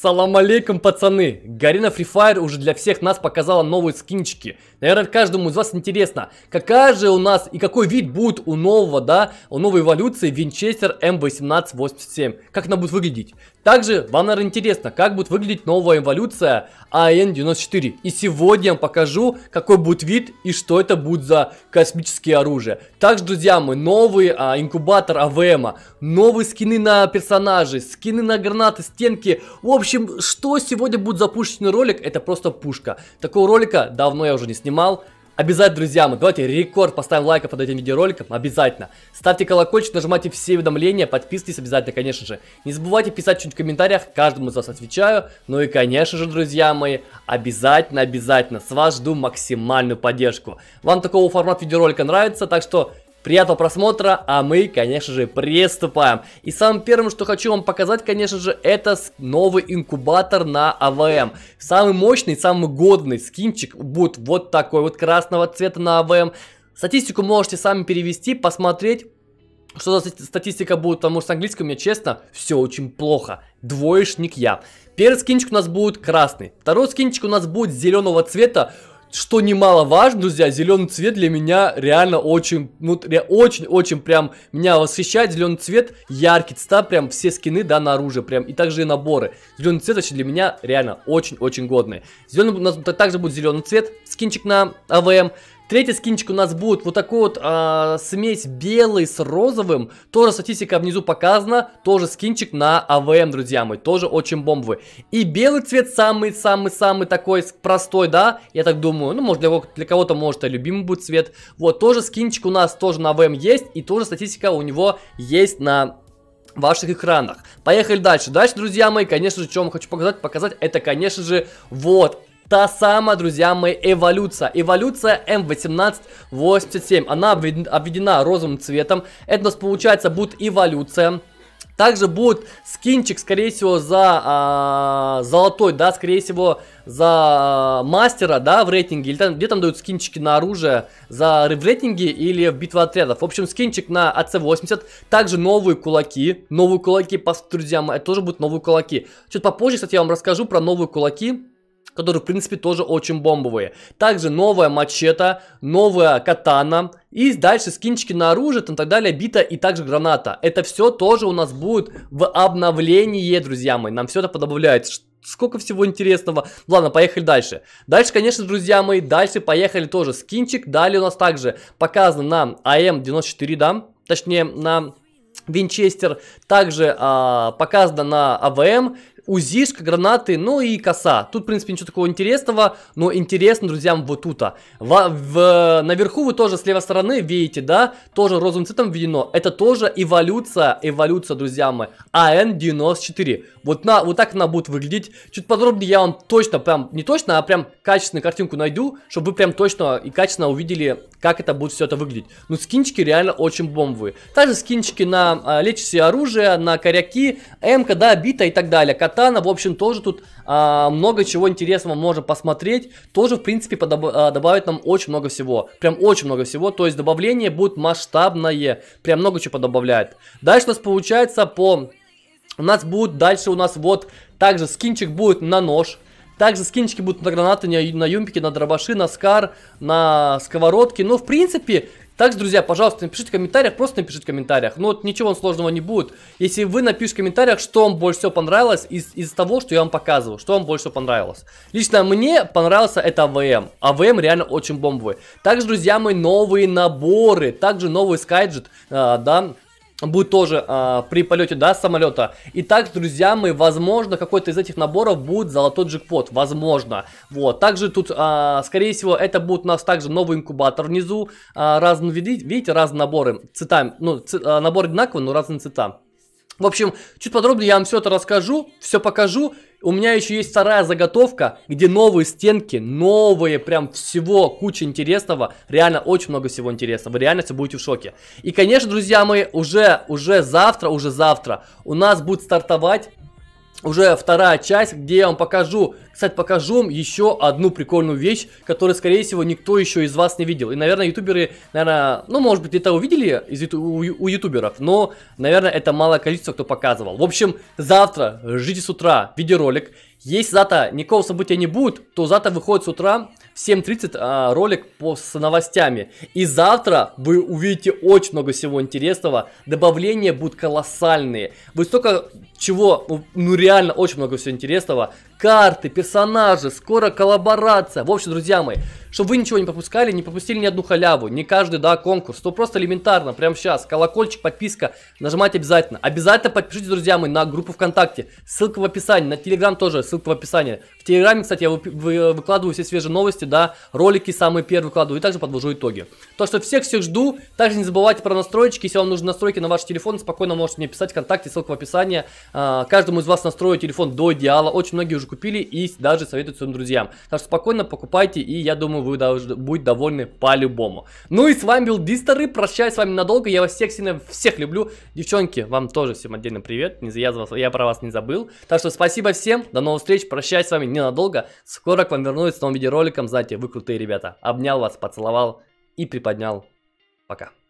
Салам алейкум, пацаны! Гарина Free Fire уже для всех нас показала новые скинчики. Наверное, каждому из вас интересно, какая же у нас и какой вид будет у нового, да, у новой эволюции Винчестер М1887. Как она будет выглядеть? Также вам, наверное, интересно, как будет выглядеть новая эволюция АН-94. И сегодня я вам покажу, какой будет вид и что это будет за космические оружия. Также, друзья, мои, новый а, инкубатор АВМа, а. новые скины на персонажей, скины на гранаты, стенки. В общем, общем, что сегодня будет за пушечный ролик, это просто пушка. Такого ролика давно я уже не снимал. Обязательно, друзья, мои, давайте рекорд поставим лайков под этим видеороликом, обязательно. Ставьте колокольчик, нажимайте все уведомления, подписывайтесь обязательно, конечно же. Не забывайте писать что-нибудь в комментариях, каждому из вас отвечаю. Ну и, конечно же, друзья мои, обязательно, обязательно, с вас жду максимальную поддержку. Вам такого формата видеоролика нравится, так что Приятного просмотра, а мы, конечно же, приступаем. И самым первым, что хочу вам показать, конечно же, это новый инкубатор на АВМ. Самый мощный, самый годный скинчик будет вот такой вот красного цвета на АВМ. Статистику можете сами перевести, посмотреть. Что за статистика будет, потому что с английским мне, честно, все очень плохо. Двоечник я. Первый скинчик у нас будет красный. Второй скинчик у нас будет зеленого цвета. Что немаловажно, друзья, зеленый цвет для меня реально очень, ну, очень-очень прям меня восхищает. Зеленый цвет, яркий цвет, прям все скины, да, на оружие, прям, и также и наборы. Зеленый цвет вообще для меня реально очень-очень годный. Зеленый, у нас также будет зеленый цвет, скинчик на АВМ. Третий скинчик у нас будет вот такой вот а, смесь белый с розовым. Тоже статистика внизу показана. Тоже скинчик на АВМ, друзья мои. Тоже очень бомбовый. И белый цвет самый-самый-самый такой простой, да? Я так думаю. Ну, может, для, для кого-то, может, и любимый будет цвет. Вот, тоже скинчик у нас тоже на АВМ есть. И тоже статистика у него есть на ваших экранах. Поехали дальше. Дальше, друзья мои, конечно же, чем хочу показать, показать, это, конечно же, вот Та самая, друзья мои, эволюция. Эволюция М1887. Она обведена розовым цветом. Это у нас получается будет эволюция. Также будет скинчик, скорее всего, за а, золотой, да, скорее всего, за а, мастера, да, в рейтинге. Или там, где там дают скинчики на оружие, за в рейтинге или в битву отрядов. В общем, скинчик на АЦ-80. Также новые кулаки. Новые кулаки, по друзьям, это тоже будут новые кулаки. Чуть попозже, кстати, я вам расскажу про новые кулаки которые, в принципе, тоже очень бомбовые. Также новая мачета, новая катана, и дальше скинчики на оружие, там, так далее, бита и также граната. Это все тоже у нас будет в обновлении, друзья мои. Нам все это подобавляется сколько всего интересного. Ладно, поехали дальше. Дальше, конечно, друзья мои, дальше поехали тоже скинчик. Далее у нас также показан на АМ-94, да, точнее на Винчестер, также а, показано на АВМ УЗИшка, гранаты, ну и коса. Тут, в принципе, ничего такого интересного, но интересно, друзьям, вот тут. -то. А. В, в, наверху вы тоже с левой стороны видите, да, тоже розовым цветом введено. Это тоже эволюция, эволюция, друзья мои, АН-94. Вот, на, вот так она будет выглядеть. Чуть подробнее я вам точно, прям, не точно, а прям качественную картинку найду, чтобы вы прям точно и качественно увидели, как это будет все это выглядеть. Ну, скинчики реально очень бомбовые. Также скинчики на а, лечащие оружие, на коряки, МК, да, бита и так далее, Катана, в общем, тоже тут а, много чего интересного можно посмотреть. Тоже, в принципе, подоб... а, добавит нам очень много всего. Прям очень много всего. То есть добавление будет масштабное. Прям много чего подобавляет. Дальше у нас получается по... У нас будет дальше у нас вот также скинчик будет на нож. Также скинчики будут на гранаты, на юмпики, на дробаши, на скар, на сковородки. Но, ну, в принципе, так, друзья, пожалуйста, напишите в комментариях, просто напишите в комментариях. Ну, вот ничего сложного не будет. Если вы напишите в комментариях, что вам больше всего понравилось из, из того, что я вам показывал, что вам больше всего понравилось. Лично мне понравился это АВМ. АВМ реально очень бомбовый. Также, друзья мои, новые наборы, также новый скайджет, э, да, будет тоже э, при полете, да, самолета. Итак, друзья мы возможно, какой-то из этих наборов будет золотой джекпот, возможно. Вот, также тут, э, скорее всего, это будет у нас также новый инкубатор внизу, э, разные виды, видите, разные наборы, цвета ну, ц, э, набор одинаковый, но разные цвета. В общем, чуть подробнее я вам все это расскажу, все покажу. У меня еще есть вторая заготовка, где новые стенки, новые, прям всего, куча интересного. Реально, очень много всего интересного. Вы реально все будете в шоке. И, конечно, друзья мои, уже, уже завтра, уже завтра у нас будет стартовать уже вторая часть, где я вам покажу, кстати, покажу вам еще одну прикольную вещь, которую, скорее всего, никто еще из вас не видел. И, наверное, ютуберы, наверное, ну, может быть, это увидели из юту у, у ютуберов, но, наверное, это малое количество, кто показывал. В общем, завтра ждите с утра видеоролик. Если завтра никакого события не будет, то завтра выходит с утра в 7.30 а, ролик по, с новостями. И завтра вы увидите очень много всего интересного. Добавления будут колоссальные. вы столько чего, ну, ну реально очень много всего интересного карты, персонажи, скоро коллаборация. В общем, друзья мои, чтобы вы ничего не пропускали, не пропустили ни одну халяву, не каждый, да, конкурс, то просто элементарно, прямо сейчас, колокольчик, подписка, нажимать обязательно. Обязательно подпишитесь, друзья мои, на группу ВКонтакте, ссылка в описании, на Телеграм тоже ссылка в описании. В Телеграме, кстати, я э, выкладываю все свежие новости, да, ролики самые первые выкладываю и также подвожу итоги. То, что всех-всех жду, также не забывайте про настройки, если вам нужны настройки на ваш телефон, спокойно можете мне писать ВКонтакте, ссылка в описании. А, каждому из вас настрою телефон до идеала, очень многие уже купили и даже советуют своим друзьям. Так что спокойно покупайте, и я думаю, вы должны будете довольны по-любому. Ну и с вами был Дистеры, прощаюсь с вами надолго, я вас всех сильно всех люблю. Девчонки, вам тоже всем отдельно привет, не я, вас, я про вас не забыл. Так что спасибо всем, до новых встреч, прощаюсь с вами ненадолго. Скоро к вам вернусь с новым видеороликом, знаете, вы крутые ребята. Обнял вас, поцеловал и приподнял. Пока.